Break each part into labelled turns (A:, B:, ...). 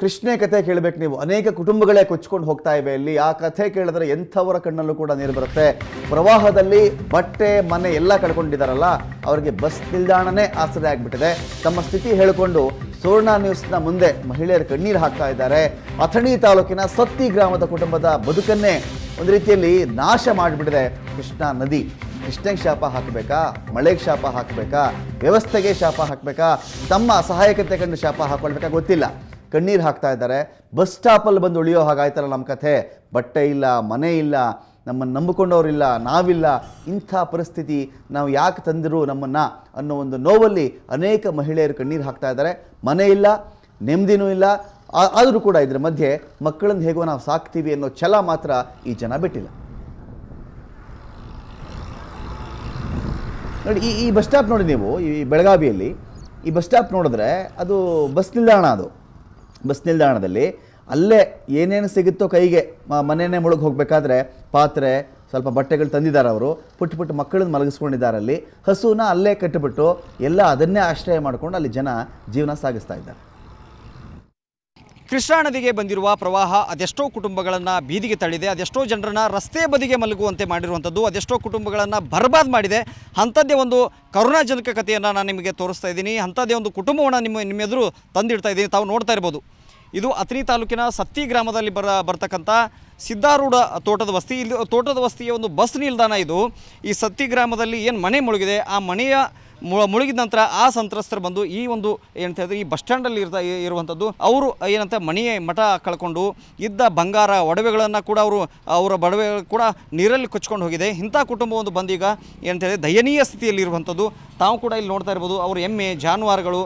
A: ಕೃಷ್ಣೆ ಕಥೆ ಕೇಳಬೇಕು ನೀವು ಅನೇಕ ಕುಟುಂಬಗಳೇ ಕೊಚ್ಕೊಂಡು ಹೋಗ್ತಾ ಇವೆ ಇಲ್ಲಿ ಆ ಕಥೆ ಕೇಳಿದ್ರೆ ಎಂಥವರ ಕಣ್ಣಲ್ಲೂ ಕೂಡ ನೀರು ಬರುತ್ತೆ ಪ್ರವಾಹದಲ್ಲಿ ಬಟ್ಟೆ ಮನೆ ಎಲ್ಲ ಕಳ್ಕೊಂಡಿದ್ದಾರಲ್ಲ ಅವರಿಗೆ ಬಸ್ ನಿಲ್ದಾಣನೇ ಆಸರೆ ಆಗಿಬಿಟ್ಟಿದೆ ತಮ್ಮ ಸ್ಥಿತಿ ಹೇಳಿಕೊಂಡು ಸುವರ್ಣ ನ್ಯೂಸ್ನ ಮುಂದೆ ಮಹಿಳೆಯರು ಕಣ್ಣೀರು ಹಾಕ್ತಾ ಇದ್ದಾರೆ ಅಥಣಿ ತಾಲೂಕಿನ ಸತ್ತಿ ಗ್ರಾಮದ ಕುಟುಂಬದ ಬದುಕನ್ನೇ ಒಂದು ರೀತಿಯಲ್ಲಿ ನಾಶ ಮಾಡಿಬಿಟ್ಟಿದೆ ಕೃಷ್ಣಾ ನದಿ ಕೃಷ್ಣಗೆ ಶಾಪ ಹಾಕಬೇಕಾ ಮಳೆಗೆ ಶಾಪ ಹಾಕಬೇಕಾ ವ್ಯವಸ್ಥೆಗೆ ಶಾಪ ಹಾಕಬೇಕಾ ತಮ್ಮ ಸಹಾಯಕತೆ ಕಂಡು ಶಾಪ ಹಾಕೊಳ್ಬೇಕಾ ಗೊತ್ತಿಲ್ಲ ಕಣ್ಣೀರು ಹಾಕ್ತಾ ಇದ್ದಾರೆ ಬಸ್ ಸ್ಟಾಪಲ್ಲಿ ಬಂದು ಉಳಿಯೋ ಹಾಗಾಯ್ತಲ್ಲ ನಮ್ಮ ಕಥೆ ಬಟ್ಟೆ ಇಲ್ಲ ಮನೆ ಇಲ್ಲ ನಮ್ಮನ್ನು ನಂಬಿಕೊಂಡವರಿಲ್ಲ ನಾವಿಲ್ಲ ಇಂಥ ಪರಿಸ್ಥಿತಿ ನಾವು ಯಾಕೆ ತಂದಿರು ನಮ್ಮನ್ನು ಅನ್ನೋ ಒಂದು ನೋವಲ್ಲಿ ಅನೇಕ ಮಹಿಳೆಯರು ಕಣ್ಣೀರು ಹಾಕ್ತಾ ಇದ್ದಾರೆ ಮನೆ ಇಲ್ಲ ನೆಮ್ಮದಿನೂ ಇಲ್ಲ ಆದರೂ ಕೂಡ ಇದರ ಮಧ್ಯೆ ಮಕ್ಕಳನ್ನು ಹೇಗೋ ನಾವು ಸಾಕ್ತೀವಿ ಅನ್ನೋ ಛಲ ಮಾತ್ರ ಈ ಜನ ಬಿಟ್ಟಿಲ್ಲ ನೋಡಿ ಈ ಈ ಬಸ್ ಸ್ಟಾಪ್ ನೋಡಿ ನೀವು ಈ ಬೆಳಗಾವಿಯಲ್ಲಿ ಈ ಬಸ್ ಸ್ಟಾಪ್ ನೋಡಿದ್ರೆ ಅದು ಬಸ್ ನಿಲ್ದಾಣ ಅದು ಬಸ್ ನಿಲ್ದಾಣದಲ್ಲಿ ಅಲ್ಲೇ ಏನೇನು ಸಿಗುತ್ತೋ ಕೈಗೆ ಮನೆಯೇ ಮುಳುಗಿ ಹೋಗಬೇಕಾದ್ರೆ ಪಾತ್ರೆ ಸ್ವಲ್ಪ ಬಟ್ಟೆಗಳು ತಂದಿದ್ದಾರೆ ಅವರು ಪುಟ್ಟ ಪುಟ್ಟ ಮಕ್ಕಳನ್ನ ಮಲಗಿಸ್ಕೊಂಡಿದ್ದಾರೆ ಅಲ್ಲಿ ಹಸುವನ್ನ ಅಲ್ಲೇ ಕಟ್ಟಿಬಿಟ್ಟು ಎಲ್ಲ ಅದನ್ನೇ ಆಶ್ರಯ ಮಾಡಿಕೊಂಡು ಅಲ್ಲಿ ಜನ ಜೀವನ ಸಾಗಿಸ್ತಾ ಇದ್ದಾರೆ
B: ಕೃಷ್ಣಾ ನದಿಗೆ ಬಂದಿರುವ ಪ್ರವಾಹ ಅದೆಷ್ಟೋ ಕುಟುಂಬಗಳನ್ನು ಬೀದಿಗೆ ತಳ್ಳಿದೆ ಅದೆಷ್ಟೋ ಜನರನ್ನು ರಸ್ತೆ ಬದಿಗೆ ಮಲಗುವಂತೆ ಮಾಡಿರುವಂಥದ್ದು ಅದೆಷ್ಟೋ ಕುಟುಂಬಗಳನ್ನು ಬರ್ಬಾದ್ ಮಾಡಿದೆ ಅಂಥದ್ದೇ ಒಂದು ಕರುಣಾಜನಕ ಕಥೆಯನ್ನು ನಾನು ನಿಮಗೆ ತೋರಿಸ್ತಾ ಇದ್ದೀನಿ ಅಂಥದ್ದೇ ಒಂದು ಕುಟುಂಬವನ್ನು ನಿಮ್ಮ ನಿಮ್ಮೆದುರು ತಂದಿಡ್ತಾ ಇದ್ದೀನಿ ತಾವು ನೋಡ್ತಾ ಇರ್ಬೋದು ಇದು ಅತ್ರಿ ತಾಲೂಕಿನ ಸತ್ತಿ ಗ್ರಾಮದಲ್ಲಿ ಬರ ಬರ್ತಕ್ಕಂಥ ಸಿದ್ಧಾರೂಢ ತೋಟದ ವಸ್ತಿ ಇಲ್ಲಿ ತೋಟದ ವಸ್ತಿಯ ಒಂದು ಬಸ್ ನಿಲ್ದಾಣ ಇದು ಈ ಸತ್ತಿ ಗ್ರಾಮದಲ್ಲಿ ಏನು ಮನೆ ಮುಳುಗಿದೆ ಆ ಮನೆಯ ಮುಳುಗಿದ ನಂತರ ಆ ಸಂತ್ರಸ್ತರು ಬಂದು ಈ ಒಂದು ಏನಂತ ಹೇಳಿದ್ರೆ ಈ ಬಸ್ ಸ್ಟ್ಯಾಂಡಲ್ಲಿ ಇರ್ತಾ ಇರುವಂಥದ್ದು ಅವರು ಏನಂತ ಮನೆಯ ಮಠ ಕಳ್ಕೊಂಡು ಇದ್ದ ಬಂಗಾರ ಒಡವೆಗಳನ್ನು ಕೂಡ ಅವರು ಅವರ ಬಡವೆ ಕೂಡ ನೀರಲ್ಲಿ ಕೊಚ್ಕೊಂಡು ಹೋಗಿದೆ ಇಂಥ ಕುಟುಂಬವೊಂದು ಬಂದೀಗ ಏನಂತ ಹೇಳಿದ್ರೆ ದಯನೀಯ ಸ್ಥಿತಿಯಲ್ಲಿ ಇರುವಂಥದ್ದು ತಾವು ಕೂಡ ಇಲ್ಲಿ ನೋಡ್ತಾ ಇರ್ಬೋದು ಅವ್ರ ಎಮ್ಮೆ ಜಾನುವಾರುಗಳು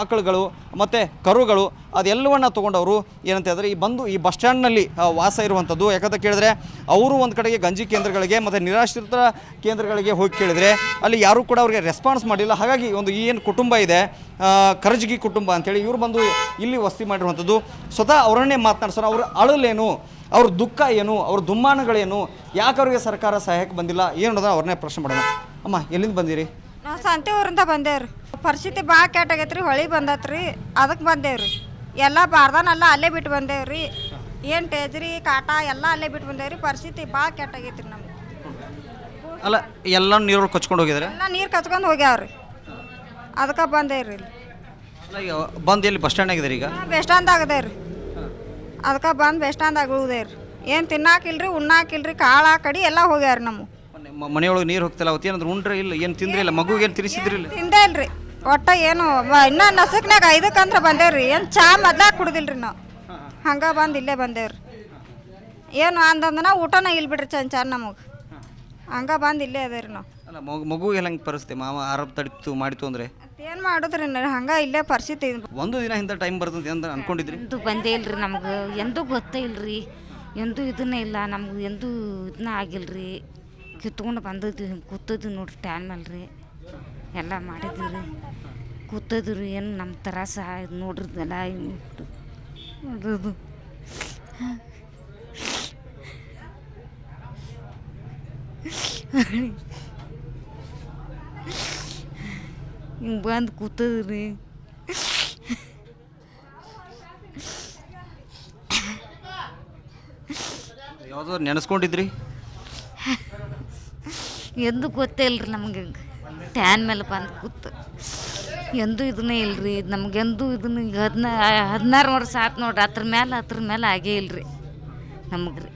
B: ಆಕಳುಗಳು ಮತ್ತು ಕರುಗಳು ಅದೆಲ್ಲವನ್ನ ತೊಗೊಂಡವರು ಏನಂತ ಹೇಳಿದ್ರೆ ಈ ಬಂದು ಈ ಬಸ್ ಸ್ಟ್ಯಾಂಡ್ನಲ್ಲಿ ವಾಸ ಇರುವಂಥದ್ದು ಯಾಕಂತ ಕೇಳಿದ್ರೆ ಅವರು ಒಂದು ಕಡೆಗೆ ಗಂಜಿ ಕೇಂದ್ರಗಳಿಗೆ ಮತ್ತು ನಿರಾಶ್ರಿತ ಕೇಂದ್ರಗಳಿಗೆ ಹೋಗಿ ಕೇಳಿದ್ರೆ ಅಲ್ಲಿ ಯಾರೂ ಕೂಡ ಅವರಿಗೆ ರೆಸ್ಪಾನ್ಸ್ ಮಾಡಿಲ್ಲ ಹಾಗಾಗಿ ಒಂದು ಏನು ಕುಟುಂಬ ಇದೆ ಕರಜ್ಗಿ ಕುಟುಂಬ ಅಂತೇಳಿ ಇವರು ಬಂದು ಇಲ್ಲಿ ವಸತಿ ಮಾಡಿರುವಂಥದ್ದು ಸ್ವತಃ ಅವರನ್ನೇ ಮಾತನಾಡ್ಸೋರು ಅವ್ರ ಅಳಲೇನು ಅವ್ರ ದುಃಖ ಏನು ಅವ್ರ ದುಮ್ಮಾನಗಳೇನು ಯಾಕೆ ಅವರಿಗೆ ಸರ್ಕಾರ ಸಹಾಯಕ್ಕೆ ಬಂದಿಲ್ಲ ಏನು ಅವ್ರನ್ನೇ ಪ್ರಶ್ನೆ ಮಾಡೋಣ ಅಮ್ಮ ಎಲ್ಲಿಂದ ಬಂದಿರಿ
C: ನಾವು ಸಂತೆ ಊರಿಂದ ಬಂದೇವ್ರಿ ಪರಿಸ್ಥಿತಿ ಭಾಳ ಕೆಟ್ಟಾಗೈತ್ರಿ ಹೊಳಿ ಬಂದತ್ರಿ ಅದಕ್ಕೆ ಬಂದೇವ್ರಿ ಎಲ್ಲ ಬಾರ್ದಾನೆಲ್ಲ ಅಲ್ಲೇ ಬಿಟ್ಟು ಬಂದೇವ್ರಿ ಏನು ಟೇಜ್ರಿ ಕಾಟ ಎಲ್ಲ ಅಲ್ಲೇ ಬಿಟ್ಟು ಬಂದೇವ್ರಿ ಪರಿಸ್ಥಿತಿ ಭಾಳ ರೀ ನಮ್ಗೆ
B: ಅಲ್ಲ ಎಲ್ಲ ನೀರು ಕಚ್ಕೊಂಡು ಹೋಗಿದ್ರೆ
C: ಎಲ್ಲ ನೀರು ಕಚ್ಕೊಂಡು ಹೋಗ್ಯಾವ್ರಿ ಅದಕ್ಕೆ ಬಂದೇವ್ರಿ ಇಲ್ಲಿ
B: ಬಂದು ಎಲ್ಲಿ ಬಸ್ ಸ್ಟ್ಯಾಂಡ್ ಆಗಿದೆ ಈಗ
C: ಬಸ್ ಸ್ಟ್ಯಾಂಡ್ ಆಗದೇವ್ರಿ ಅದಕ್ಕೆ ಬಂದು ಬಸ್ ಸ್ಟ್ಯಾಂಡ್ ರೀ ಏನು ತಿನ್ನಾಕಿಲ್ರಿ ಉಣ್ಣಾಕಿಲ್ರಿ ಕಾಳ ಕಡಿ ಎಲ್ಲ ಹೋಗ್ಯಾರ ನಮ್ಮ
B: ಮನೆಯೊಳಗೆ ನೀರು ಹೋಗ್ತಿಲ್ಲ ಅವತ್ತು ಏನಂದ್ರೆ ಉಂಡ್ರೆ ಇಲ್ಲ ಏನು ತಿಂದ್ರಿಲ್ಲ ಇಲ್ಲ ಮಗುಗೆ ಏನು ತಿನ್ನಿಸಿದ್ರಿ ಇಲ್ಲ
C: ತಿಂದೇ ಇಲ್ರಿ ಒಟ್ಟ ಏನು ಇನ್ನೂ ನಸಕ್ನಾಗ ಐದಕ್ಕಂದ್ರೆ ಬಂದೇವ್ರಿ ಏನು ಚಾ ಮೊದ್ಲಾಗ ಕುಡ್ದಿಲ್ರಿ ನಾವು ಹಂಗೆ ಬಂದು ಇಲ್ಲೇ ಬಂದೇವ್ರಿ ಏನು ಅಂದಂದ್ರೆ ಊಟನ ಇಲ್ಲಿ ಬಿಡ್ರಿ ಚಂದ ಚಾರ್ ನಮಗೆ ಹಂಗ ಬಂದು ಇಲ್ಲೇ ರೀ
B: ನಾವು ಮಗು ಎಲ್ಲ ಹಂಗೆ ಪರಿಸ್ಥಿತಿ ಮಾವ ಆರೋಪ ತಡಿತು ಮಾಡಿತು ಅಂದರೆ
C: ಏನು ಮಾಡಿದ್ರಿ ಹಂಗೆ ಇಲ್ಲೇ ಪರಿಸ್ಥಿತಿ
B: ಒಂದು ದಿನ ಹಿಂದೆ ಟೈಮ್ ಬರ್ತದೆ ಅಂತ ಅನ್ಕೊಂಡಿದ್ರಿ
C: ಇದು ಬಂದೇ ಇಲ್ರಿ ನಮ್ಗೆ ಎಂದೂ ಗೊತ್ತೇ ಇಲ್ರಿ ಎಂದೂ ಇದನ್ನೇ ಇಲ್ಲ ನಮ್ಗೆ ಎಂದೂ ಇದನ್ನ ಆಗಿಲ್ರಿ ಕಿತ್ಕೊಂಡು ಬಂದದ್ದು ಕೂತದ್ದು ನೋಡ್ರಿ ಟ್ಯಾನ್ ರೀ ಎಲ್ಲ ಮಾಡಿದ್ರಿ ಕೂತದ್ರಿ ಏನು ನಮ್ಮ ತ್ರಾಸ ನೋಡ್ರಿದ್ದೆಲ್ಲ ಮಾಡೋದು ಹಿಂಗೆ ಬಂದು ಕೂತದ್ರಿ
B: ಯಾವುದೋ ನೆನೆಸ್ಕೊಂಡಿದ್ರಿ
C: ಎಂದು ಗೊತ್ತೇ ಇಲ್ರಿ ನಮ್ಗೆ ಟ್ಯಾನ್ ಮೇಲೆ ಬಂದು ಕೂತು ಎಂದೂ ಇದನ್ನೇ ಇಲ್ರಿ ರೀ ಎಂದೂ ಇದನ್ನ ಈಗ ಹದಿನಾ ಹದಿನಾರು ವರ್ಷ ಆಯ್ತು ನೋಡ್ರಿ ಅದ್ರ ಮೇಲೆ ಅದ್ರ ಮೇಲೆ ಆಗೇ ಇಲ್ರಿ ನಮಗೆ
B: ರೀ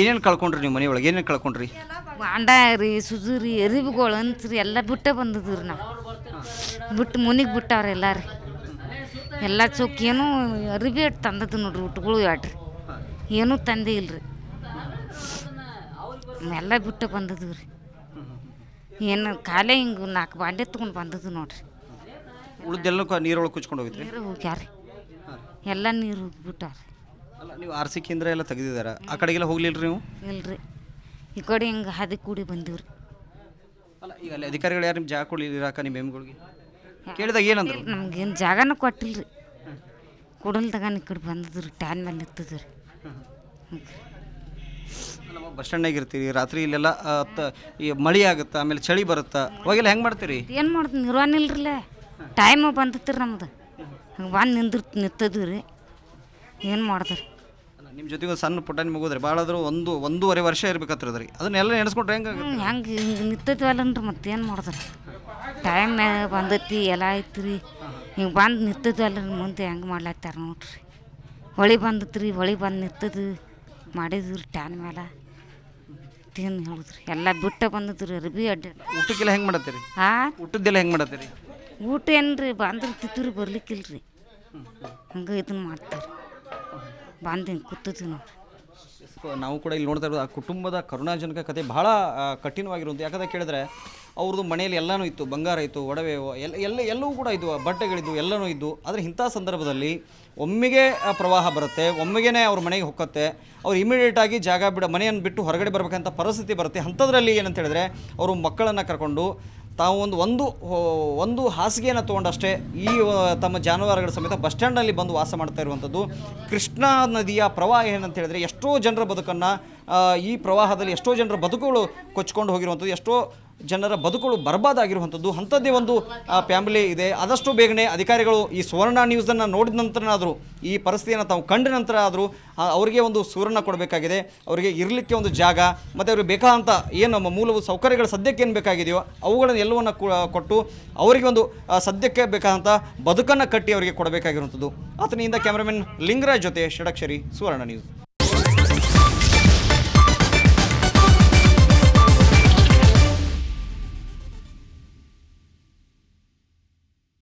B: ಏನೇನು ಕಳ್ಕೊಂಡ್ರಿ ನೀವು ಮನೆಯೊಳಗೆ ಏನೇನು ಕಳ್ಕೊಂಡ್ರಿ
C: ಬಾಂಡ ರೀ ಸುಜುರಿ ಎರಿಬುಗಳು ಅಂತ್ರಿ ಎಲ್ಲ ಬಿಟ್ಟೆ ಬಂದದ್ರಿ ನಾವು ಬಿಟ್ಟು ಮುನಿಗೆ ಬಿಟ್ಟವ್ರಿ ಎಲ್ಲ ರೀ ಎಲ್ಲ ಏನೂ ಅರಿಬಿ ಅಟ್ಟು ತಂದದ್ದು ನೋಡ್ರಿ ಉಟ್ಗಳು ಯಾಟ್ರಿ ಏನೂ ತಂದೆ ಇಲ್ರಿ ಎಲ್ಲ ಬಿಟ್ಟು ಬಂದದ್ದು ರೀ ಏನು ಕಾಲೇ ಹಿಂಗೆ ನಾಲ್ಕು ಬಾಂಡೆ ತೊಗೊಂಡು ಬಂದದ್ದು ನೋಡ್ರಿ
B: ಉಳ್ದೆಲ್ಲ ನೀರೊಳಗೆ ಕುಚ್ಕೊಂಡು ಹೋಗಿದ್ರಿ ನೀರು ಹೋಗ್ಯಾರ
C: ಎಲ್ಲ ನೀರು ಹೋಗ್ಬಿಟ್ಟಾರ
B: ಅಲ್ಲ ನೀವು ಆರ್ಸಿ ಕೇಂದ್ರ ಎಲ್ಲ ತೆಗೆದಿದ್ದಾರೆ ಆ ಕಡೆಗೆಲ್ಲ ಹೋಗ್ಲಿಲ್ಲ ನೀವು
C: ಇಲ್ರಿ ಈ ಕಡೆ ಹಿಂಗೆ ಹದಿ ಕೂಡಿ ಬಂದಿವ್ರಿ
B: ಅಲ್ಲ ಈಗ ಅಲ್ಲಿ ಅಧಿಕಾರಿಗಳು ಯಾರು ನಿಮ್ಮ ಜಾಗ ಕೊಡಲಿಲ್ಲ ನಿಮ್ಮ ಎಮ್ಗಳಿಗೆ ಕೇಳಿದಾಗ ಏನಂದ್ರು ನಮ್ಗೇನು
C: ಜಾಗನೂ ಕೊಟ್ಟಿಲ್ಲರಿ ಕೊಡಲ್ದಾಗ ಈ ಕಡೆ ಬಂದದ್ರಿ ಟ್ಯಾನ್ ಮೇಲೆ ಇರ್ತದ್ರಿ
B: ಬಸ್ ಸ್ಟ್ಯಾಂಡ್ನಾಗ ಇರ್ತೀವಿ ರಾತ್ರಿ ಇಲ್ಲೆಲ್ಲ ಈ ಮಳೆ ಆಗುತ್ತೆ ಆಮೇಲೆ ಚಳಿ ಬರುತ್ತೆ ಅವಾಗೆಲ್ಲ ಹೆಂಗೆ ಮಾಡ್ತೀರಿ
C: ಏನು ಮಾಡೋದು ನಿರ್ವಹಣೆ ಇಲ್ರಲ್ಲ ಟೈಮು ಬಂದಿತ್ತು ನಮ್ದು ಹಂಗೆ ಬಂದು ನಿಂದಿರ್ ನಿಂತದ್ವಿ ರೀ ಏನು ಮಾಡ್ತಾರೆ
B: ನಿಮ್ಮ ಜೊತೆಗೆ ಸಣ್ಣ ಪುಟ್ಟ ನಿಮಗೋದ್ರಿ ಭಾಳ ಆದರೂ ಒಂದು ಒಂದೂವರೆ ವರ್ಷ ಇರ್ಬೇಕಾಗ್ತದೆ ರೀ ಅದನ್ನೆಲ್ಲ ನೆನೆಸ್ಕೊಂಡ್ರೆ ಹೆಂಗೆ
C: ಹೆಂಗೆ ಹಿಂಗೆ ನಿಂತದ್ವಲ್ಲನ್ರಿ ಮತ್ತೆ ಏನು ಮಾಡಿದ್ರಿ ಟೈಮ್ ಬಂದೈತಿ ಎಲ್ಲ ಐತಿ ರೀ ಹಿಂಗೆ ಬಂದು ನಿಂತದ್ವಲ್ಲ ರೀ ಮುಂದೆ ಹೆಂಗೆ ಮಾಡ್ಲತ್ತಾರ ನೋಡ್ರಿ ಹೊಳಿ ಬಂದತ್ತು ರೀ ಹೊಳಿ ಬಂದು ಮಾಡಿದ್ವಿ ಮಾಡಿದ್ರಿ ಟ್ಯಾನ್ ಮೇಲೆ ತಿಂದು ಹೇಳಿದ್ರಿ ಎಲ್ಲ ಬಿಟ್ಟು ಬಂದದ್ರಿ ಅರ್ಬಿ ಅಡ್ಡ
B: ಊಟಕ್ಕೆಲ್ಲ ಹೆಂಗೆ ಮಾಡತ್ತೀರಿ ಹಾಂ ಊಟದ್ದೆಲ್ಲ ಹೆಂಗೆ ಮಾಡತ್ತೀರಿ
C: ಊಟ ಏನ್ರಿ ಬಾಂದ್ರ ಕಿತ್ತೂರು ಬರ್ಲಿಕ್ಕಿಲ್ರಿ ಹಂಗೆ ಇದನ್ನ ಮಾಡ್ತಾರೆ ಬಾಂಧ ಹಿಂಗೆ
B: ನಾವು ಕೂಡ ಇಲ್ಲಿ ನೋಡ್ತಾ ಇರೋದು ಆ ಕುಟುಂಬದ ಕರುಣಾಜನಕ ಕತೆ ಬಹಳ ಕಠಿಣವಾಗಿರುವಂಥ ಯಾಕಂದ್ರೆ ಕೇಳಿದ್ರೆ ಅವ್ರದ್ದು ಮನೆಯಲ್ಲಿ ಎಲ್ಲನೂ ಇತ್ತು ಬಂಗಾರ ಇತ್ತು ಒಡವೆ ಎಲ್ಲ ಎಲ್ಲ ಎಲ್ಲವೂ ಕೂಡ ಇದ್ದು ಬಟ್ಟೆಗಳಿದ್ದು ಎಲ್ಲನೂ ಇದ್ದು ಆದರೆ ಇಂಥ ಸಂದರ್ಭದಲ್ಲಿ ಒಮ್ಮೆಗೆ ಪ್ರವಾಹ ಬರುತ್ತೆ ಒಮ್ಮೆಗೇ ಅವ್ರ ಮನೆಗೆ ಹೊಕ್ಕತ್ತೆ ಅವ್ರು ಇಮಿಡಿಯೇಟಾಗಿ ಜಾಗ ಬಿಡ ಮನೆಯನ್ನು ಬಿಟ್ಟು ಹೊರಗಡೆ ಬರಬೇಕಂತ ಪರಿಸ್ಥಿತಿ ಬರುತ್ತೆ ಅಂಥದ್ರಲ್ಲಿ ಏನಂತ ಹೇಳಿದ್ರೆ ಅವರು ಮಕ್ಕಳನ್ನು ಕರ್ಕೊಂಡು ತಾವು ಒಂದು ಒಂದು ಒಂದು ಹಾಸಿಗೆಯನ್ನು ತೊಗೊಂಡಷ್ಟೇ ಈ ತಮ್ಮ ಜಾನುವಾರುಗಳ ಸಮೇತ ಬಸ್ ಸ್ಟ್ಯಾಂಡಲ್ಲಿ ಬಂದು ವಾಸ ಮಾಡ್ತಾ ಇರುವಂಥದ್ದು ಕೃಷ್ಣಾ ನದಿಯ ಪ್ರವಾಹ ಏನಂತ ಹೇಳಿದ್ರೆ ಎಷ್ಟೋ ಜನರ ಬದುಕನ್ನು ಈ ಪ್ರವಾಹದಲ್ಲಿ ಎಷ್ಟೋ ಜನರ ಬದುಕುಗಳು ಕೊಚ್ಕೊಂಡು ಹೋಗಿರುವಂಥದ್ದು ಎಷ್ಟೋ ಜನರ ಬದುಕುಗಳು ಬರಬಾದಾಗಿರುವಂಥದ್ದು ಅಂಥದ್ದೇ ಒಂದು ಫ್ಯಾಮಿಲಿ ಇದೆ ಆದಷ್ಟು ಬೇಗನೆ ಅಧಿಕಾರಿಗಳು ಈ ಸುವರ್ಣ ನ್ಯೂಸನ್ನು ನೋಡಿದ ನಂತರನಾದರೂ ಈ ಪರಿಸ್ಥಿತಿಯನ್ನು ತಾವು ಕಂಡ ನಂತರ ಆದರೂ ಅವರಿಗೆ ಒಂದು ಸುವರ್ಣ ಕೊಡಬೇಕಾಗಿದೆ ಅವರಿಗೆ ಇರಲಿಕ್ಕೆ ಒಂದು ಜಾಗ ಮತ್ತು ಅವ್ರಿಗೆ ಬೇಕಾದಂಥ ಏನು ನಮ್ಮ ಮೂಲಭೂತ ಸೌಕರ್ಯಗಳು ಸದ್ಯಕ್ಕೆ ಏನು ಬೇಕಾಗಿದೆಯೋ ಅವುಗಳನ್ನು ಎಲ್ಲವನ್ನು ಕೊಟ್ಟು ಅವರಿಗೆ ಒಂದು ಸದ್ಯಕ್ಕೆ ಬೇಕಾದಂಥ ಬದುಕನ್ನು ಕಟ್ಟಿ ಅವರಿಗೆ ಕೊಡಬೇಕಾಗಿರುವಂಥದ್ದು ಆತನಿಂದ ಕ್ಯಾಮ್ರಾಮನ್ ಲಿಂಗರಾಜ್ ಜೊತೆ ಷಡಕ್ಷರಿ ಸುವರ್ಣ ನ್ಯೂಸ್